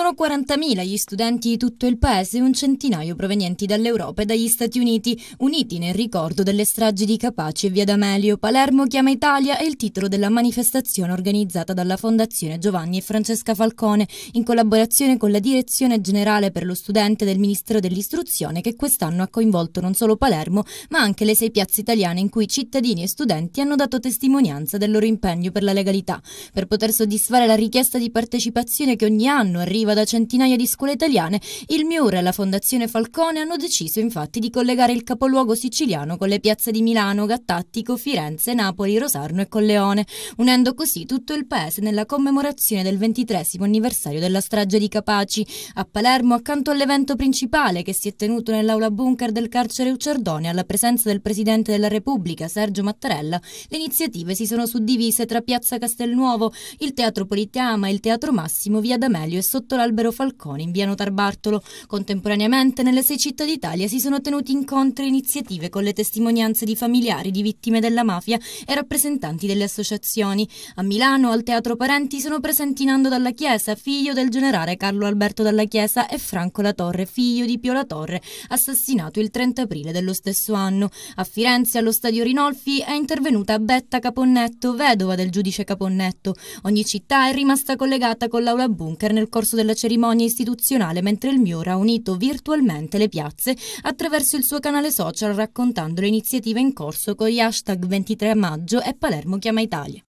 Sono 40.000 gli studenti di tutto il paese e un centinaio provenienti dall'Europa e dagli Stati Uniti, uniti nel ricordo delle stragi di Capaci e Via D'Amelio. Palermo chiama Italia è il titolo della manifestazione organizzata dalla Fondazione Giovanni e Francesca Falcone, in collaborazione con la Direzione Generale per lo Studente del Ministero dell'Istruzione, che quest'anno ha coinvolto non solo Palermo, ma anche le sei piazze italiane in cui cittadini e studenti hanno dato testimonianza del loro impegno per la legalità. Per poter soddisfare la richiesta di partecipazione che ogni anno arriva attiva da centinaia di scuole italiane, il MIUR e la Fondazione Falcone hanno deciso infatti di collegare il capoluogo siciliano con le piazze di Milano, Gattatico, Firenze, Napoli, Rosarno e Colleone, unendo così tutto il paese nella commemorazione del ventitresimo anniversario della strage di Capaci. A Palermo, accanto all'evento principale che si è tenuto nell'aula bunker del carcere Ucciardone alla presenza del Presidente della Repubblica Sergio Mattarella, le iniziative si sono suddivise tra Piazza Castelnuovo, il Teatro Politeama, il Teatro Massimo, Via D'Amelio e sotto l'Albero Falcone in via Notarbartolo. Contemporaneamente nelle sei città d'Italia si sono tenuti incontri e iniziative con le testimonianze di familiari di vittime della mafia e rappresentanti delle associazioni. A Milano, al Teatro Parenti, sono presenti Nando Dalla Chiesa, figlio del generale Carlo Alberto Dalla Chiesa e Franco La Torre, figlio di Pio La Torre, assassinato il 30 aprile dello stesso anno. A Firenze, allo stadio Rinolfi, è intervenuta Betta Caponnetto, vedova del giudice Caponnetto. Ogni città è rimasta collegata con l'aula bunker nel corso della cerimonia istituzionale mentre il Miura ha unito virtualmente le piazze attraverso il suo canale social raccontando le iniziative in corso con gli hashtag 23 maggio e Palermo chiama Italia.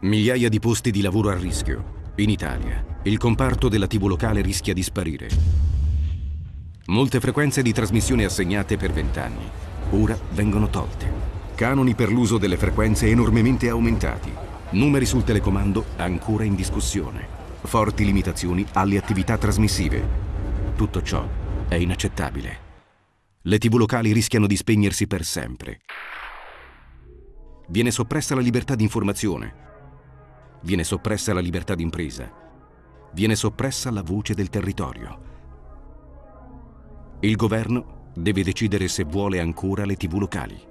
Migliaia di posti di lavoro a rischio. In Italia, il comparto della TV locale rischia di sparire. Molte frequenze di trasmissione assegnate per vent'anni ora vengono tolte. Canoni per l'uso delle frequenze enormemente aumentati. Numeri sul telecomando ancora in discussione. Forti limitazioni alle attività trasmissive. Tutto ciò è inaccettabile. Le tv locali rischiano di spegnersi per sempre. Viene soppressa la libertà di informazione. Viene soppressa la libertà d'impresa. Viene soppressa la voce del territorio. Il governo deve decidere se vuole ancora le tv locali.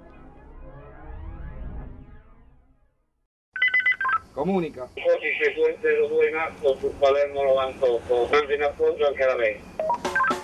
Comunica. Codice 202 in atto su Palermo 98, quindi in appoggio anche la Vespa.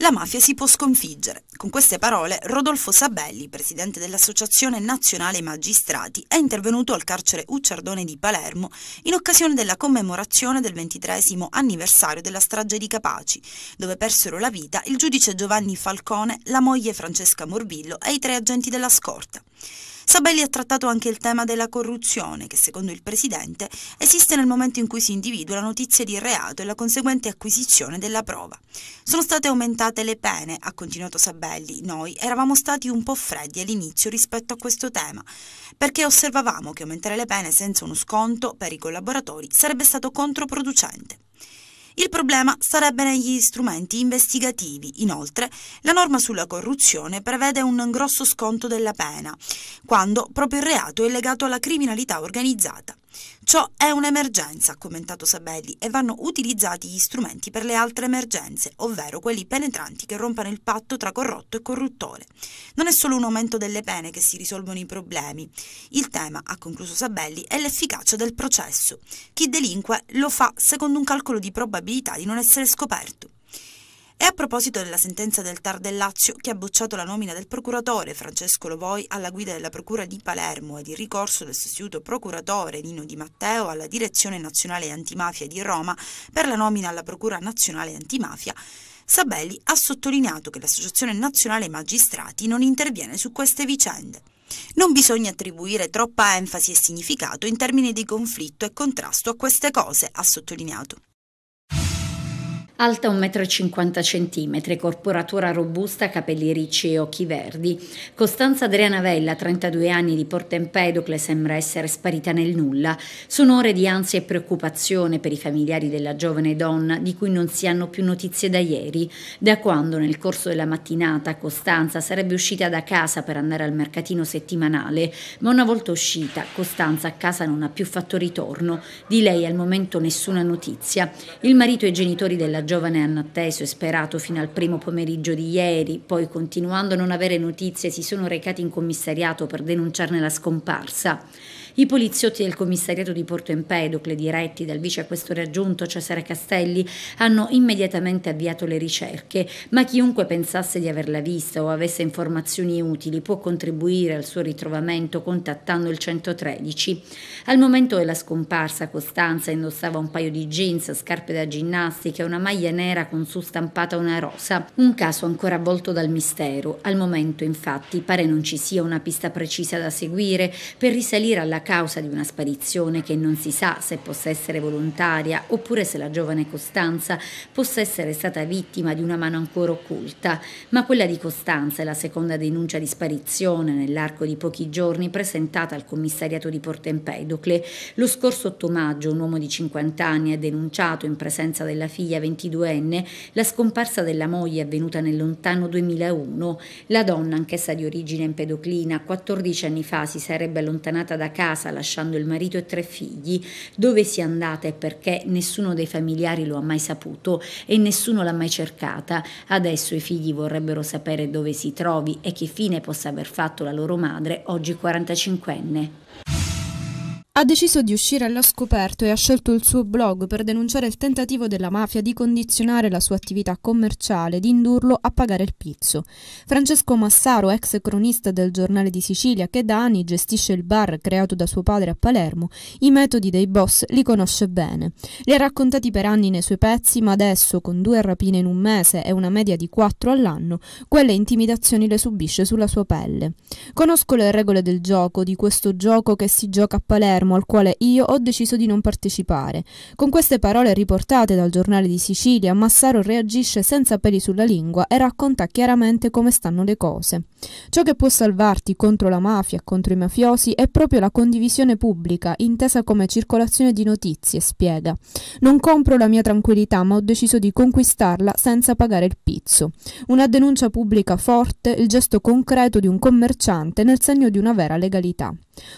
La mafia si può sconfiggere. Con queste parole Rodolfo Sabelli, presidente dell'Associazione Nazionale Magistrati, è intervenuto al carcere Ucciardone di Palermo in occasione della commemorazione del ventitresimo anniversario della strage di Capaci, dove persero la vita il giudice Giovanni Falcone, la moglie Francesca Morbillo e i tre agenti della scorta. Sabelli ha trattato anche il tema della corruzione, che secondo il Presidente esiste nel momento in cui si individua la notizia di reato e la conseguente acquisizione della prova. Sono state aumentate le pene, ha continuato Sabelli. Noi eravamo stati un po' freddi all'inizio rispetto a questo tema, perché osservavamo che aumentare le pene senza uno sconto per i collaboratori sarebbe stato controproducente. Il problema sarebbe negli strumenti investigativi. Inoltre, la norma sulla corruzione prevede un grosso sconto della pena, quando proprio il reato è legato alla criminalità organizzata. Ciò è un'emergenza, ha commentato Sabelli, e vanno utilizzati gli strumenti per le altre emergenze, ovvero quelli penetranti che rompano il patto tra corrotto e corruttore. Non è solo un aumento delle pene che si risolvono i problemi. Il tema, ha concluso Sabelli, è l'efficacia del processo. Chi delinque lo fa secondo un calcolo di probabilità di non essere scoperto. E a proposito della sentenza del Tar del Lazio che ha bocciato la nomina del procuratore Francesco Lovoi alla guida della Procura di Palermo e il ricorso del sostituto procuratore Nino Di Matteo alla Direzione Nazionale Antimafia di Roma per la nomina alla Procura Nazionale Antimafia, Sabelli ha sottolineato che l'Associazione Nazionale Magistrati non interviene su queste vicende. Non bisogna attribuire troppa enfasi e significato in termini di conflitto e contrasto a queste cose, ha sottolineato. Alta 1,50 m, corporatura robusta, capelli ricci e occhi verdi. Costanza Adriana Vella, 32 anni di Porta Empedocle, sembra essere sparita nel nulla. Sono ore di ansia e preoccupazione per i familiari della giovane donna, di cui non si hanno più notizie da ieri, da quando nel corso della mattinata Costanza sarebbe uscita da casa per andare al mercatino settimanale, ma una volta uscita Costanza a casa non ha più fatto ritorno. Di lei al momento nessuna notizia. Il marito e i genitori della giovane hanno atteso e sperato fino al primo pomeriggio di ieri, poi continuando a non avere notizie si sono recati in commissariato per denunciarne la scomparsa. I poliziotti del commissariato di Porto Empedocle, diretti dal vicequestore aggiunto Cesare Castelli, hanno immediatamente avviato le ricerche, ma chiunque pensasse di averla vista o avesse informazioni utili può contribuire al suo ritrovamento contattando il 113. Al momento della scomparsa Costanza indossava un paio di jeans, scarpe da ginnastica e una maglia nera con su stampata una rosa. Un caso ancora avvolto dal mistero. Al momento infatti pare non ci sia una pista precisa da seguire per risalire alla causa di una sparizione che non si sa se possa essere volontaria oppure se la giovane Costanza possa essere stata vittima di una mano ancora occulta, ma quella di Costanza è la seconda denuncia di sparizione nell'arco di pochi giorni presentata al commissariato di Porto Empedocle. Lo scorso 8 maggio un uomo di 50 anni ha denunciato in presenza della figlia 22enne la scomparsa della moglie avvenuta nel lontano 2001. La donna, anch'essa di origine empedoclina, 14 anni fa si sarebbe allontanata da casa casa lasciando il marito e tre figli, dove sia andata e perché nessuno dei familiari lo ha mai saputo e nessuno l'ha mai cercata. Adesso i figli vorrebbero sapere dove si trovi e che fine possa aver fatto la loro madre, oggi 45enne ha deciso di uscire allo scoperto e ha scelto il suo blog per denunciare il tentativo della mafia di condizionare la sua attività commerciale, di indurlo a pagare il pizzo. Francesco Massaro, ex cronista del giornale di Sicilia, che da anni gestisce il bar creato da suo padre a Palermo, i metodi dei boss li conosce bene. Li ha raccontati per anni nei suoi pezzi, ma adesso, con due rapine in un mese e una media di quattro all'anno, quelle intimidazioni le subisce sulla sua pelle. Conosco le regole del gioco, di questo gioco che si gioca a Palermo, fermo al quale io ho deciso di non partecipare. Con queste parole riportate dal giornale di Sicilia, Massaro reagisce senza peli sulla lingua e racconta chiaramente come stanno le cose. Ciò che può salvarti contro la mafia, contro i mafiosi, è proprio la condivisione pubblica, intesa come circolazione di notizie, spiega. Non compro la mia tranquillità, ma ho deciso di conquistarla senza pagare il pizzo. Una denuncia pubblica forte, il gesto concreto di un commerciante nel segno di una vera legalità.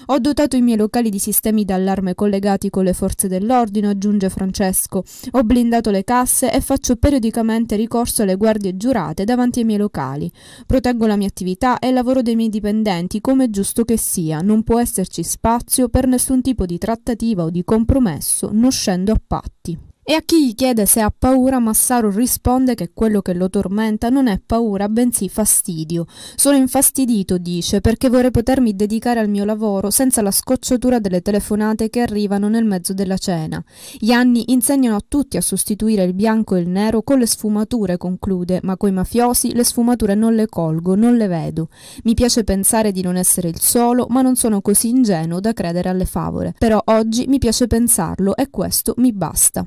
Ho dotato i miei locali di sistemi d'allarme collegati con le forze dell'ordine, aggiunge Francesco. Ho blindato le casse e faccio periodicamente ricorso alle guardie giurate davanti ai miei locali. Proteggo la mia attività e il lavoro dei miei dipendenti come è giusto che sia. Non può esserci spazio per nessun tipo di trattativa o di compromesso, non scendo a patti. E a chi gli chiede se ha paura, Massaro risponde che quello che lo tormenta non è paura, bensì fastidio. Sono infastidito, dice, perché vorrei potermi dedicare al mio lavoro senza la scocciatura delle telefonate che arrivano nel mezzo della cena. Gli anni insegnano a tutti a sostituire il bianco e il nero con le sfumature, conclude, ma coi mafiosi le sfumature non le colgo, non le vedo. Mi piace pensare di non essere il solo, ma non sono così ingenuo da credere alle favole. Però oggi mi piace pensarlo e questo mi basta.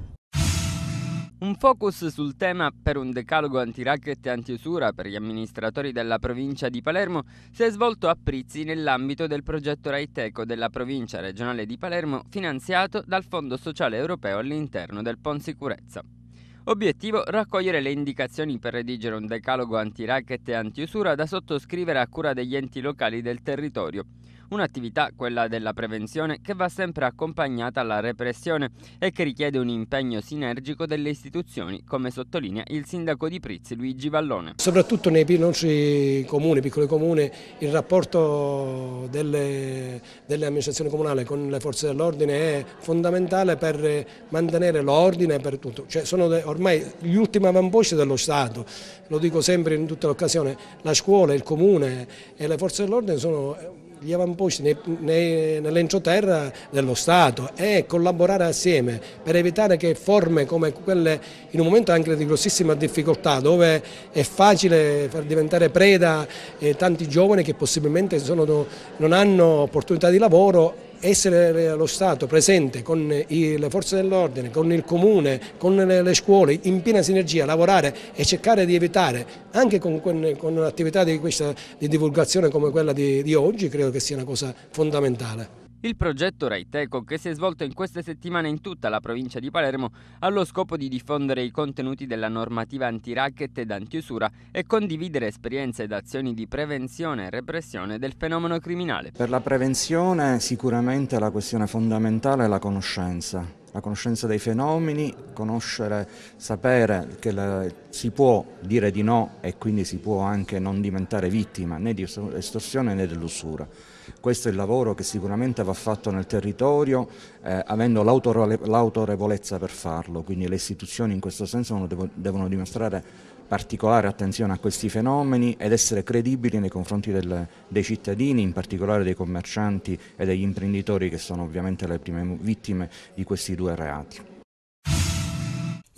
Un focus sul tema per un decalogo anti-racket e anti-usura per gli amministratori della provincia di Palermo si è svolto a Prizzi nell'ambito del progetto Raiteco della provincia regionale di Palermo finanziato dal Fondo Sociale Europeo all'interno del PON Sicurezza. Obiettivo raccogliere le indicazioni per redigere un decalogo anti-racket e anti-usura da sottoscrivere a cura degli enti locali del territorio Un'attività, quella della prevenzione, che va sempre accompagnata alla repressione e che richiede un impegno sinergico delle istituzioni, come sottolinea il sindaco di Prizzi Luigi Vallone. Soprattutto nei nostri comuni, piccoli comuni, il rapporto delle, delle amministrazioni comunali con le forze dell'ordine è fondamentale per mantenere l'ordine per tutto. Cioè sono ormai gli ultimi avamposti dello Stato, lo dico sempre in tutte le occasioni, la scuola, il comune e le forze dell'ordine sono gli avamposti nei, nei, nell'entroterra dello Stato e collaborare assieme per evitare che forme come quelle in un momento anche di grossissima difficoltà dove è facile far diventare preda eh, tanti giovani che possibilmente sono, non hanno opportunità di lavoro essere eh, lo Stato presente con eh, le forze dell'ordine, con il comune, con le, scuole, in piena sinergia, lavorare e cercare di evitare, anche con, con, con un'attività di, di, divulgazione come quella di, di oggi, credo che sia una cosa fondamentale. Il progetto Raiteco, che si è svolto in queste settimane in tutta la provincia di Palermo, ha lo scopo di diffondere i contenuti della normativa anti-racket ed anti-usura e condividere esperienze ed azioni di prevenzione e repressione del fenomeno criminale. Per la prevenzione sicuramente la questione fondamentale è la conoscenza. La conoscenza dei fenomeni, conoscere, sapere che le, si può dire di no e quindi si può anche non diventare vittima né di estorsione né dell'usura questo è il lavoro che sicuramente va fatto nel territorio eh, avendo l'autorevolezza per farlo, quindi le istituzioni in questo senso devono dimostrare particolare attenzione a questi fenomeni ed essere credibili nei confronti del, dei cittadini, in particolare dei commercianti e degli imprenditori che sono ovviamente le prime vittime di questi due reati.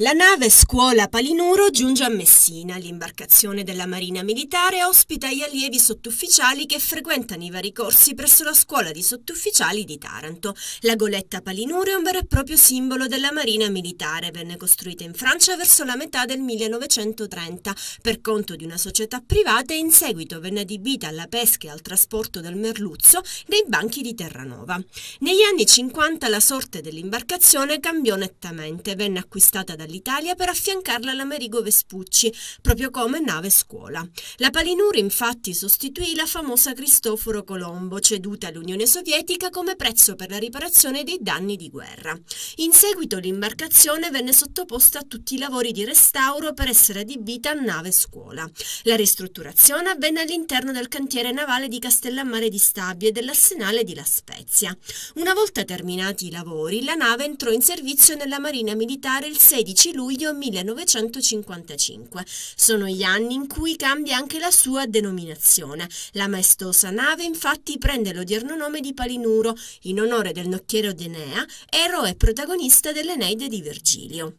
La nave Scuola Palinuro giunge a Messina. L'imbarcazione della Marina Militare ospita gli allievi sottufficiali che frequentano i vari corsi presso la Scuola di Sottufficiali di Taranto. La goletta Palinuro è un vero e proprio simbolo della Marina Militare. Venne costruita in Francia verso la metà del 1930 per conto di una società privata e in seguito venne adibita alla pesca e al trasporto del merluzzo dei banchi di Terranova. Negli anni 50 la sorte dell'imbarcazione cambiò nettamente. Venne acquistata dall'imbarcazione l'Italia per affiancarla all'Amerigo Vespucci, proprio come nave scuola. La Palinur infatti sostituì la famosa Cristoforo Colombo, ceduta all'Unione Sovietica come prezzo per la riparazione dei danni di guerra. In seguito l'imbarcazione venne sottoposta a tutti i lavori di restauro per essere adibita a nave scuola. La ristrutturazione avvenne all'interno del cantiere navale di Castellammare di Stabia e dell'arsenale di La Spezia. Una volta terminati i lavori, la nave entrò in servizio nella Marina Militare il 16 16 luglio 1955. Sono gli anni in cui cambia anche la sua denominazione. La maestosa nave infatti prende l'odierno nome di Palinuro in onore del nocchiero d'Enea, eroe protagonista dell'Eneide di Virgilio.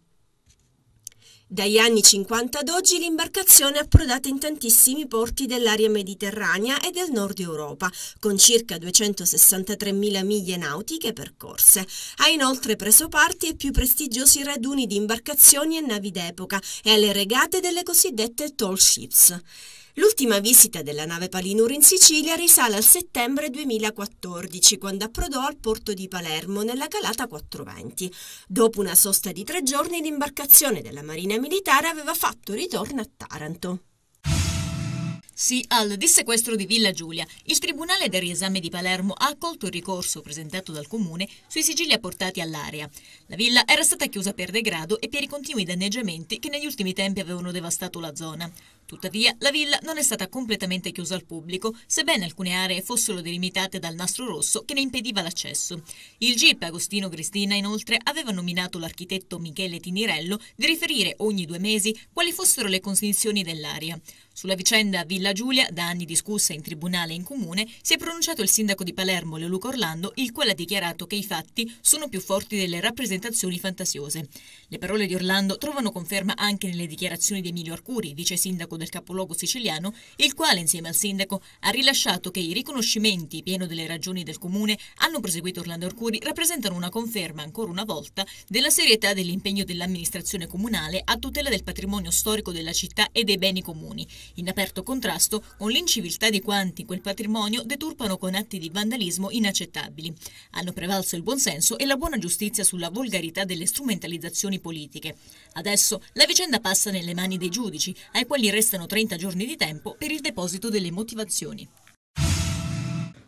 Dagli anni 50 ad oggi l'imbarcazione è approdata in tantissimi porti dell'area mediterranea e del nord Europa, con circa 263.000 miglia nautiche percorse. Ha inoltre preso parte ai più prestigiosi raduni di imbarcazioni e navi d'epoca e alle regate delle cosiddette tall ships. L'ultima visita della nave Palinur in Sicilia risale al settembre 2014, quando approdò al porto di Palermo nella calata 420. Dopo una sosta di tre giorni, l'imbarcazione della Marina Militare aveva fatto ritorno a Taranto. Sì al dissequestro di Villa Giulia. Il Tribunale del riesame di Palermo ha accolto il ricorso presentato dal Comune sui sigilli apportati all'area. La villa era stata chiusa per degrado e per i continui danneggiamenti che negli ultimi tempi avevano devastato la zona. Tuttavia, la villa non è stata completamente chiusa al pubblico, sebbene alcune aree fossero delimitate dal nastro rosso che ne impediva l'accesso. Il GIP Agostino Cristina, inoltre, aveva nominato l'architetto Michele Tinirello di riferire ogni due mesi quali fossero le condizioni dell'area. Sulla vicenda Villa Giulia, da anni discussa in tribunale e in comune, si è pronunciato il sindaco di Palermo Leoluco Orlando, il quale ha dichiarato che i fatti sono più forti delle rappresentazioni fantasiose. Le parole di Orlando trovano conferma anche nelle dichiarazioni di Emilio Arcuri, vice sindaco del del capoluogo siciliano, il quale insieme al sindaco ha rilasciato che i riconoscimenti, pieno delle ragioni del comune, hanno proseguito Orlando Arcuri, rappresentano una conferma, ancora una volta, della serietà dell'impegno dell'amministrazione comunale a tutela del patrimonio storico della città e dei beni comuni, in aperto contrasto con l'inciviltà di quanti quel patrimonio deturpano con atti di vandalismo inaccettabili. Hanno prevalso il buonsenso e la buona giustizia sulla volgarità delle strumentalizzazioni politiche. Adesso la vicenda passa nelle mani dei giudici, ai quali resta Restano 30 giorni di tempo per il deposito delle motivazioni.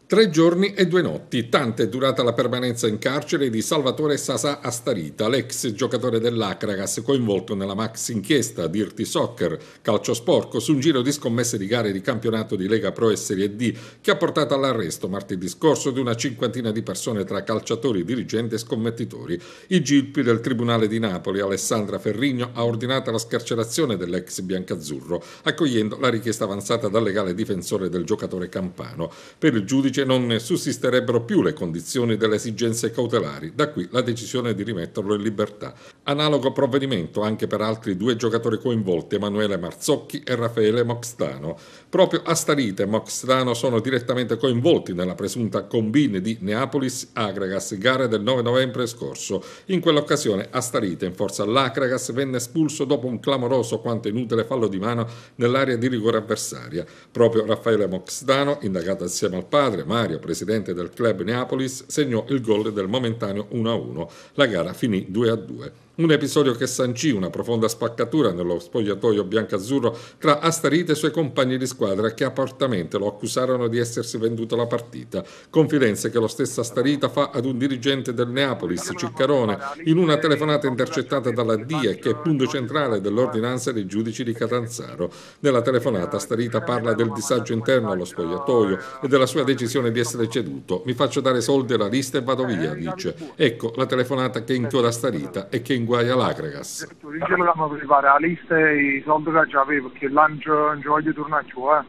Tre giorni e due notti, tanta è durata la permanenza in carcere di Salvatore Sasà Astarita, l'ex giocatore dell'Acragas coinvolto nella max inchiesta Dirty Soccer, calcio sporco, su un giro di scommesse di gare di campionato di Lega Pro e Serie D, che ha portato all'arresto martedì scorso di una cinquantina di persone tra calciatori, dirigenti e scommettitori. I GIP del Tribunale di Napoli, Alessandra Ferrigno, ha ordinato la scarcerazione dell'ex biancazzurro, accogliendo la richiesta avanzata dal legale difensore del giocatore campano. Per il giudice giudice non sussisterebbero più le condizioni delle esigenze cautelari, da qui la decisione di rimetterlo in libertà. Analogo provvedimento anche per altri due giocatori coinvolti, Emanuele Marzocchi e Raffaele Moxtano. Proprio Astarite e Moxtano sono direttamente coinvolti nella presunta combine di Neapolis Agregas, gara del 9 novembre scorso. In quell'occasione Astarite in forza all'Acregas venne espulso dopo un clamoroso quanto inutile fallo di mano nell'area di rigore avversaria. Proprio Raffaele Moxtano, indagato assieme al padre, Mario, presidente del club Neapolis, segnò il gol del momentaneo 1-1. La gara finì 2-2. Un episodio che sancì una profonda spaccatura nello spogliatoio biancazzurro tra Astarite e i suoi compagni di squadra che apertamente lo accusarono di essersi venduto la partita. Confidenze che lo stesso Astarita fa ad un dirigente del Neapolis, Ciccarone, in una telefonata intercettata dalla DIE, che è punto centrale dell'ordinanza dei giudici di Catanzaro. Nella telefonata Astarita parla del disagio interno allo spogliatoio e della sua decisione di essere ceduto. Mi faccio dare soldi alla lista e vado via, dice. Ecco la telefonata che inchioda Astarita e che incoda guai all'Acragas. Eh, Io l'ho preparato la lista e i soldi che avevo perché là non voglio tornare giù. Eh.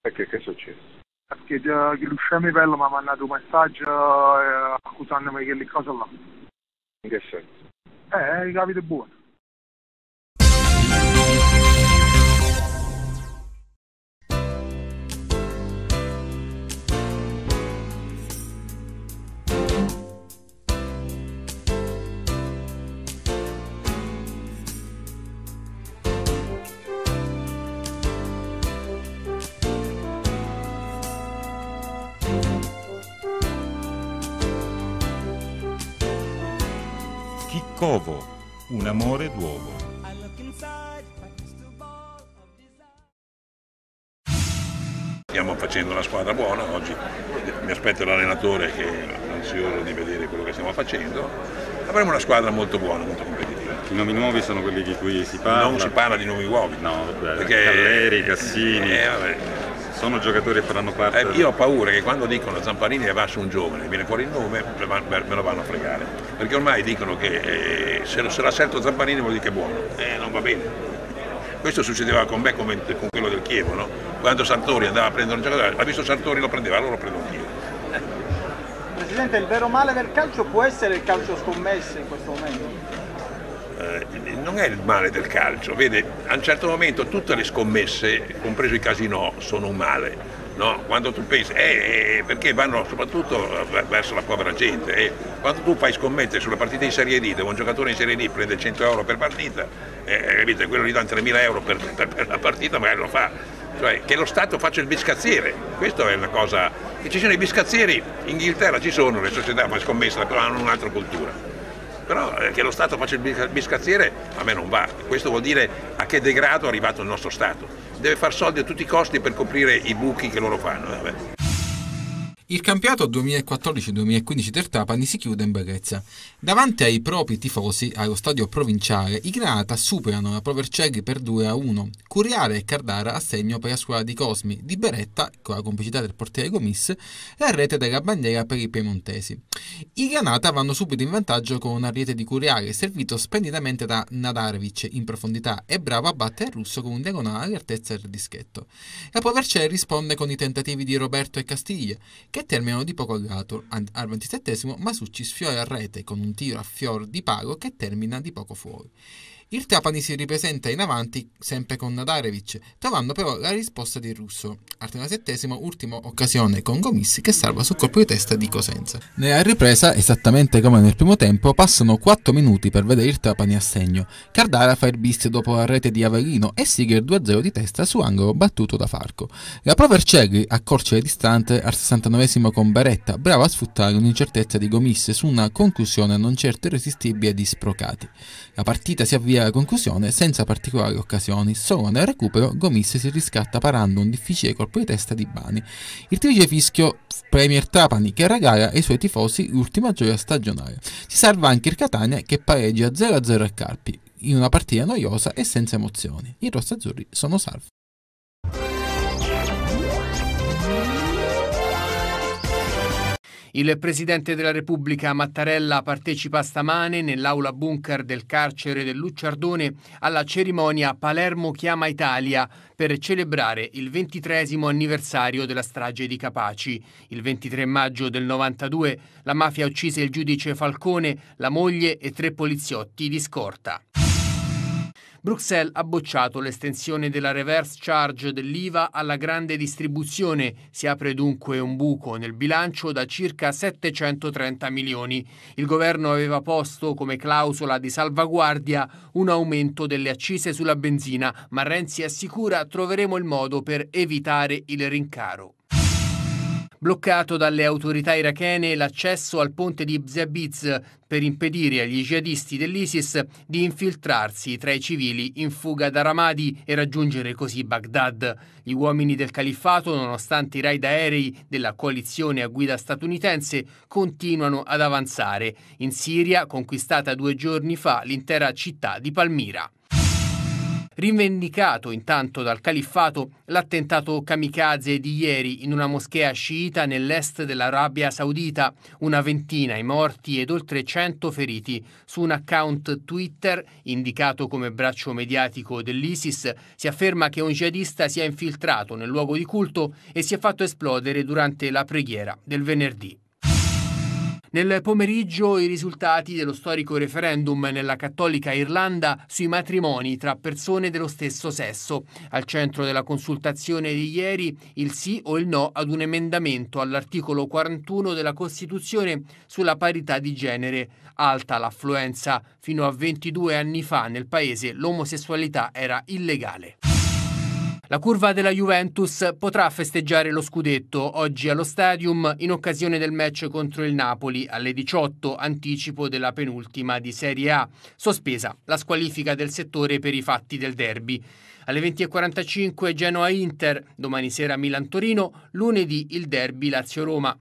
Perché che è successo? Perché eh, che l'usciamo mi ha mandato un messaggio eh, accusandomi quelle cose là. In che senso? Eh, capite buono. nuovo, un amore d'uovo. Stiamo facendo una squadra buona oggi, mi aspetto l'allenatore che è ansioso di vedere quello che stiamo facendo, avremo una squadra molto buona, molto competitiva. I nomi nuovi sono quelli di cui si parla? Non si parla di nomi uovi, no, vabbè, perché... Calleri, Cassini... Eh, sono giocatori che faranno parte. Eh, io ho paura che quando dicono Zamparini va su un giovane, viene fuori il nome, me lo vanno a fregare. Perché ormai dicono che eh, se, se l'ha scelto Zamparini vuol dire che è buono. Eh, non va bene. Questo succedeva con me come con quello del Chievo, no? Quando Sartori andava a prendere un giocatore, ha visto Sartori lo prendeva, allora lo prendo anch'io. Presidente, il vero male del calcio può essere il calcio scommesse in questo momento? Eh, non è il male del calcio, vede, a un certo momento tutte le scommesse, compreso i casinò, sono un male. No? Quando tu pensi, eh, eh perché vanno soprattutto verso la povera gente, eh. quando tu fai scommettere sulla partita in Serie D, dove un giocatore in Serie D prende 100 euro per partita, eh, capite, quello gli danno 3.000 euro per, per, per la partita, magari lo fa. Cioè, che lo Stato faccia il biscazziere, questa è una cosa, che ci siano i biscazzieri, in Inghilterra ci sono, le società fanno scommessa, però hanno un'altra cultura però eh, che lo Stato faccia il biscazziere a me non va, questo vuol dire a che degrado è arrivato il nostro Stato, deve far soldi a tutti i costi per coprire i buchi che loro fanno. Eh, vabbè. Il campionato 2014-2015 del Trapani si chiude in bellezza. Davanti ai propri tifosi, allo stadio provinciale, i Granata superano la Provercelli per 2-1. Curiale e Cardara a segno per la squadra di Cosmi, di Beretta, con la complicità del portiere Gomis, la rete della bandiera per i piemontesi. I Granata vanno subito in vantaggio con un ariete di Curiale, servito splendidamente da Nadarevic in profondità e bravo a battere il russo con un diagonale all'altezza del dischetto. La Provercelli risponde con i tentativi di Roberto e Castiglia, che che terminano di poco lato al 27 Masucci sfiora a rete con un tiro a fior di pago che termina di poco fuori. Il Trapani si ripresenta in avanti sempre con Nadarevic, trovando però la risposta di Russo. Al 37 ultima occasione con Gomissi che salva sul colpo di testa di Cosenza. Nella ripresa, esattamente come nel primo tempo, passano 4 minuti per vedere il Trapani a segno. Cardara fa il bis dopo la rete di Avellino e Siger 2-0 di testa su angolo battuto da Farco. La prova Ercegli accorcia le distanze al 69 con Beretta, brava a sfruttare un'incertezza di Gomissi su una conclusione non certo irresistibile di Sprocati. La partita si avvia a conclusione senza particolari occasioni, solo nel recupero Gomis si riscatta parando un difficile colpo di testa di Bani. Il trice fischio Premier Trapani che regala ai suoi tifosi l'ultima gioia stagionale. Si salva anche il Catania che pareggia 0-0 a Carpi, in una partita noiosa e senza emozioni. I rosso-azzurri sono salvi. Il Presidente della Repubblica Mattarella partecipa stamane nell'aula bunker del carcere del Lucciardone alla cerimonia Palermo Chiama Italia per celebrare il ventitresimo anniversario della strage di Capaci. Il 23 maggio del 92 la mafia uccise il giudice Falcone, la moglie e tre poliziotti di scorta. Bruxelles ha bocciato l'estensione della reverse charge dell'IVA alla grande distribuzione. Si apre dunque un buco nel bilancio da circa 730 milioni. Il governo aveva posto come clausola di salvaguardia un aumento delle accise sulla benzina, ma Renzi assicura troveremo il modo per evitare il rincaro bloccato dalle autorità irachene l'accesso al ponte di Bzebiz per impedire agli jihadisti dell'ISIS di infiltrarsi tra i civili in fuga da Ramadi e raggiungere così Baghdad. Gli uomini del califfato, nonostante i raid aerei della coalizione a guida statunitense, continuano ad avanzare. In Siria, conquistata due giorni fa l'intera città di Palmira rivendicato intanto dal califfato l'attentato kamikaze di ieri in una moschea sciita nell'est dell'Arabia Saudita, una ventina i morti ed oltre 100 feriti. Su un account Twitter, indicato come braccio mediatico dell'ISIS, si afferma che un jihadista si è infiltrato nel luogo di culto e si è fatto esplodere durante la preghiera del venerdì. Nel pomeriggio i risultati dello storico referendum nella cattolica Irlanda sui matrimoni tra persone dello stesso sesso. Al centro della consultazione di ieri il sì o il no ad un emendamento all'articolo 41 della Costituzione sulla parità di genere. Alta l'affluenza. Fino a 22 anni fa nel paese l'omosessualità era illegale. La curva della Juventus potrà festeggiare lo scudetto oggi allo Stadium in occasione del match contro il Napoli alle 18, anticipo della penultima di Serie A, sospesa la squalifica del settore per i fatti del derby. Alle 20.45 Genoa-Inter, domani sera Milan-Torino, lunedì il derby Lazio-Roma.